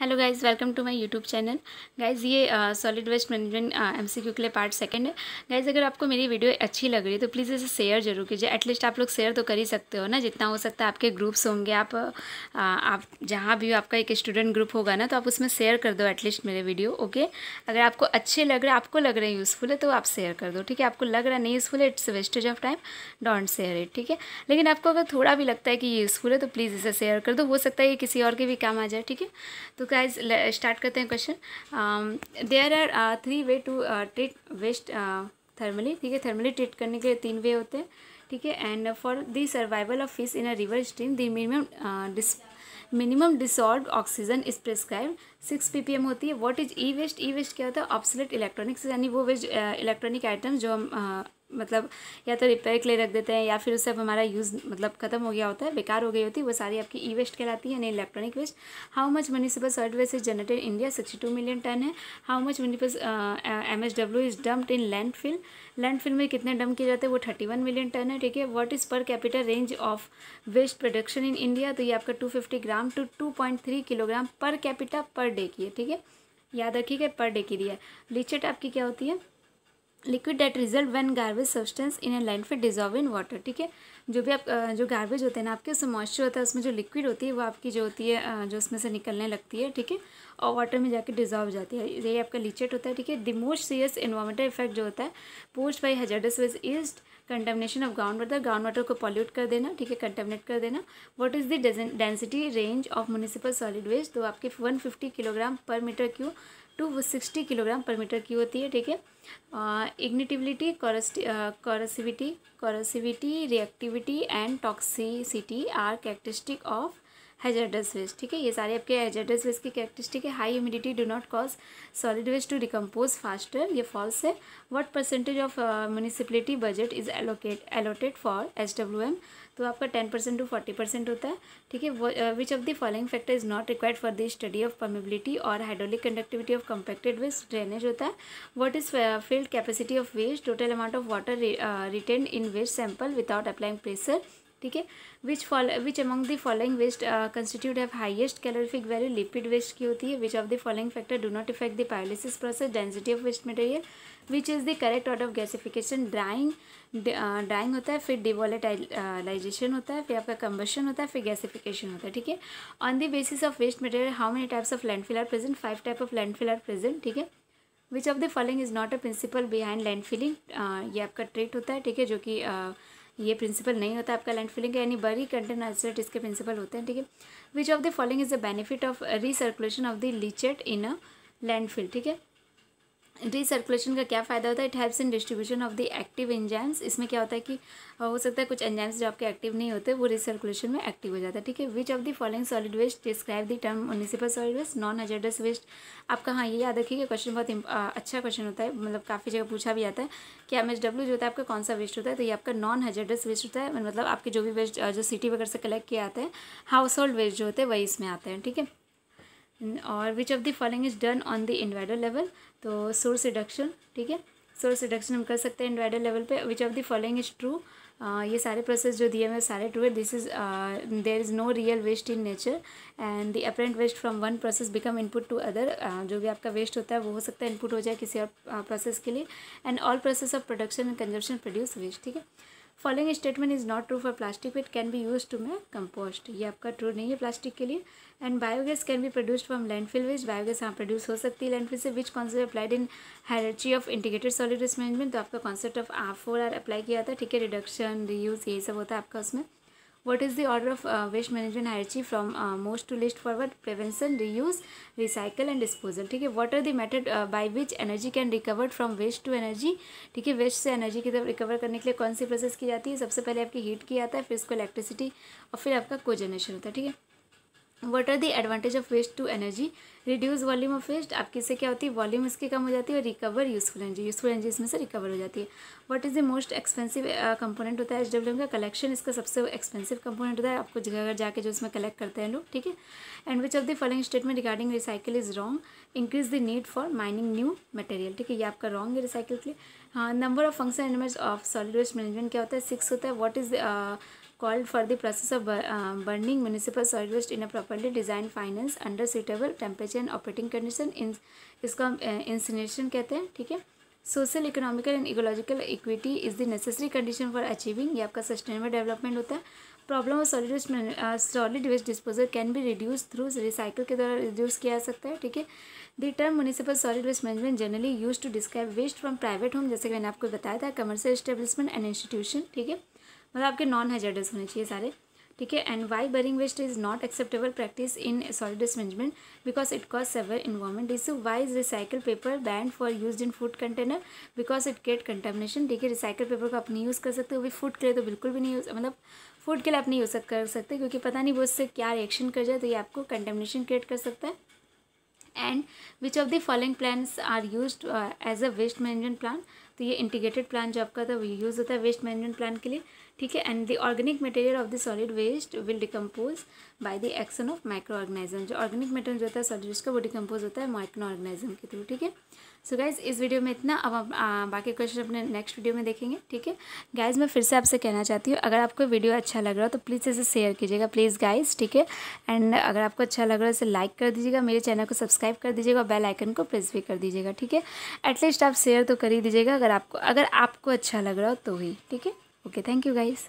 Hello guys welcome to my YouTube channel guys ये solid waste management MCQ के लिए part second है guys अगर आपको मेरी वीडियो अच्छी लग रही है तो प्लीज़ इसे शेयर जरूर कीजिए एटलीस्ट आप लोग शेयर तो कर ही सकते हो ना जितना हो सकता है आपके ग्रुप्स होंगे आप आ, uh, आप जहाँ भी आपका एक स्टूडेंट ग्रुप होगा ना तो आप उसमें शेयर कर दो एटलीस्ट मेरे वीडियो ओके अगर आपको अच्छे लग रहे आपको लग रहे हैं यूज़फुल है तो आप शेयर कर दो ठीक है आपको लग रहा है नहीं यूज़फुल है it's wastage of time don't share it ठीक है लेकिन आपको अगर थोड़ा भी लगता है कि ये यूज़फुल है तो प्लीज़ इसे शेयर कर दो हो सकता है ये किसी और के भी काम आ जाए ठीक है तो गाइज स्टार्ट करते हैं question there are three way to treat waste thermally ठीक है थर्मली ट्रीट करने के तीन वे होते हैं ठीक है and for the survival of fish in a river stream the minimum dis minimum dissolved oxygen is prescribe six P होती है what is e waste e waste क्या होता है ऑप्सलेट इलेक्ट्रॉनिक्स यानी वो वेस्ट इलेक्ट्रॉनिक आइटम जो हम uh, मतलब या तो रिपेयर के लिए रख देते हैं या फिर उससे अब हमारा यूज़ मतलब खत्म हो गया होता है बेकार हो गई होती है वो सारी आपकी ई वेस्ट कहलाती है यानी electronic waste how much municipal solid waste is generated India sixty two million ton है how much municipal M H W is dumped in land fill land fill में कितने डम्प किए जाते हैं वो थर्टी वन मिलियन टन है ठीक है what is per capital range of waste production in India तो ये आपका two fifty gram to two point three kilogram per capita per day की है ठीक है याद रखिएगा पर डे की दिया लीचेट आपकी क्या होती है liquid that result when garbage substance in a fit dissolve in water ठीक है जो भी आप जो गार्बेज होते हैं ना आपके उसमें मॉइस्चर होता है उसमें जो लिक्विड होती है वो आपकी जो होती है जो उसमें से निकलने लगती है ठीक है और वाटर में जाके डिजॉल्व जाती है ये आपका लीचेट होता है ठीक है the most serious environmental effect जो होता है posed by hazardous waste is contamination of ground water ground water को पॉल्यूट कर देना ठीक है कंटेमिनेट कर देना what is the density range of municipal solid waste तो आपके one kilogram per meter cube to वो सिक्सटी किलोग्राम पर मीटर की होती है ठीक है ignitability corrosivity corrosivity reactivity and toxicity are characteristic of hazardous waste ठीक है ये सारे आपके हैजर्डस वेस्ट की कैरेक्टरिस्टिक है high humidity do not cause solid waste to decompose faster ये फॉल्स है what percentage of municipality budget is allocate allotted for H W M तो आपका ten percent to forty percent होता है ठीक है which of the following factor is not required for the study of permeability और hydraulic conductivity of compacted waste drainage होता है what is field capacity of waste total amount of water retain in waste sample without applying pressure ठीक है which follow which among the following waste constitute have highest calorific value lipid waste की होती है which of the following factor do not effect the pyrolysis process density of waste material which is the correct order of gasification drying drying होता है फिर डिवोलेटाइलाइजेशन uh, होता है फिर आपका कंबेशन होता है फिर गैसिफिकेशन होता है ठीक है on the basis of waste material how many types of fill are present five type of fill are present ठीक है which of the following is not a principle behind land filling ये आपका trait होता है ठीक है जो कि uh, ये प्रिंसिपल नहीं होता आपका लैंड फिलिंग यानी बरी कंटेंट एसेट इसके प्रिंसिपल होते हैं ठीक है which of the following is the benefit of recirculation of the leachate in a land fill ठीक है सर्कुलेशन का क्या फ़ायदा होता है it helps in distribution of the active enzymes इसमें क्या होता है कि हो सकता है कुछ एंजाइम्स जो आपके एक्टिव नहीं होते वो रिसर्कुलेशन में एक्टिव हो जाता है ठीक है which of the following solid waste describe the term municipal solid waste non hazardous waste आपका हाँ ये याद रखिए क्वेश्चन बहुत अच्छा क्वेश्चन होता है मतलब काफ़ी जगह पूछा भी जाता है कि एम एच डब्ल्यू जो होता है आपका कौन सा वेस्ट होता है तो ये आपका नॉन हजर्डस वेस्ट होता है मतलब आपके जो भी वेस्ट जो सिटी वगैरह से कलेक्ट किया आता है हाउस होल्ड वेस्ट जो होते हैं वही इसमें आते हैं ठीक है और which of the following is done on the individual level तो सोर्स रिडक्शन ठीक है सोर्स रिडक्शन हम कर सकते हैं इन्वाइडर लेवल पे which of the following is true ये सारे प्रोसेस जो दिए हुए सारे ट्रू है this is there is no real waste in nature and the apparent waste from one process become input to other जो भी आपका वेस्ट होता है वो हो सकता है इनपुट हो जाए किसी और प्रोसेस के लिए and all process of production and consumption produce waste ठीक है following statement is not true for plastic it can be use to make compost ये आपका ट्रू नहीं है प्लास्टिक के लिए and biogas can be produced from landfill which biogas यहाँ produce हो सकती है लैंडफिल से which concept applied in hierarchy of integrated solid waste management तो आपका concept of R four are apply किया था ठीक है रिडक्शन रीयूज यही सब होता है आपका उसमें What is the order of uh, waste management hierarchy from uh, most to least forward? Prevention, reuse, recycle and disposal. ठीक है What are the method uh, by which energy can recovered from waste to energy? ठीक है waste से energy की तरफ recover करने के लिए कौन सी प्रोसेस की जाती है सबसे पहले आपकी हीट की आता है फिर इसको इलेक्ट्रिसिटी और फिर आपका कोजनरेशन होता है ठीक है what are the advantage of waste to energy reduce volume of waste आपकी इससे क्या होती है वॉल्यूम इसकी कम हो जाती है और recover useful energy useful energy इसमें से रिकवर हो जाती है what is the most expensive component होता है एच डब्ल्यू एम का कलेक्शन इसका सबसे एक्सपेंसिव कंपोनेंट होता है आपको जगह अगर जाकर जो इसमें कलेक्ट करते हैं लोग ठीक है and which of the following statement regarding recycle is wrong increase the need for mining new material ठीक है ये आपका रॉन्ग है रिसाइकिल के लिए number of function elements of solid waste management क्या होता है सिक्स होता है what is called for the process of burning municipal solid waste in a property design finance under suitable temperature and operating condition in इसको हम uh, कहते हैं ठीक है social economical and ecological equity is the necessary condition for achieving ये आपका sustainable development होता है problem of solid waste solid waste disposal can be reduce through recycle के द्वारा रिड्यूस किया जा सकता है ठीक है the term municipal solid waste management generally use to describe waste from private home जैसे कि मैंने आपको बताया था कमर्शियल स्टेब्लिशमेंट एंड इंस्टीट्यूशन ठीक है मतलब आपके नॉन हजार्डस होने चाहिए सारे ठीक है and why burning waste is not acceptable practice in solid waste management because it cause severe environment is why is recycle paper banned for use in food container because it get contamination ठीक है recycle paper को आप नहीं use कर सकते वो भी food के लिए तो बिल्कुल भी नहीं यूज मतलब फूड के लिए आप नहीं यूज़ कर सकते क्योंकि पता नहीं वो उससे क्या रिएक्शन कर जाए तो ये आपको कंटेमिनेशन क्रिएट कर सकता है and which of the following plans are use as a waste management plan तो ये इंटीग्रेटेड प्लान जो आपका था वो यूज़ होता है वेस्ट मैनेजमेंट प्लान के लिए ठीक है and the organic material of the solid waste will decompose by the action of microorganism जो ऑर्गेनिक मटेरियल जो होता है सॉलिड वेस्ट का वो डिकम्पोज होता है माइक्रो ऑर्गेनाइजम के थ्रू ठीक है सो so गाइज़ इस वीडियो में इतना अब आप बाकी क्वेश्चन अपने नेक्स्ट वीडियो में देखेंगे ठीक है गाइज़ मैं फिर से आपसे कहना चाहती हूँ अगर आपको वीडियो अच्छा लग रहा हो तो प्लीज़ इसे शेयर कीजिएगा प्लीज़ गाइज़ ठीक है एंड अगर आपको अच्छा लग रहा है इसे लाइक कर दीजिएगा मेरे चैनल को सब्सक्राइब कर दीजिएगा और बेल आइकन को प्रेस भी कर दीजिएगा ठीक है एटलीस्ट आप शेयर तो कर ही दीजिएगा अगर आपको अगर आपको अच्छा लग रहा हो तो ही ठीक है ओके थैंक यू गाइज़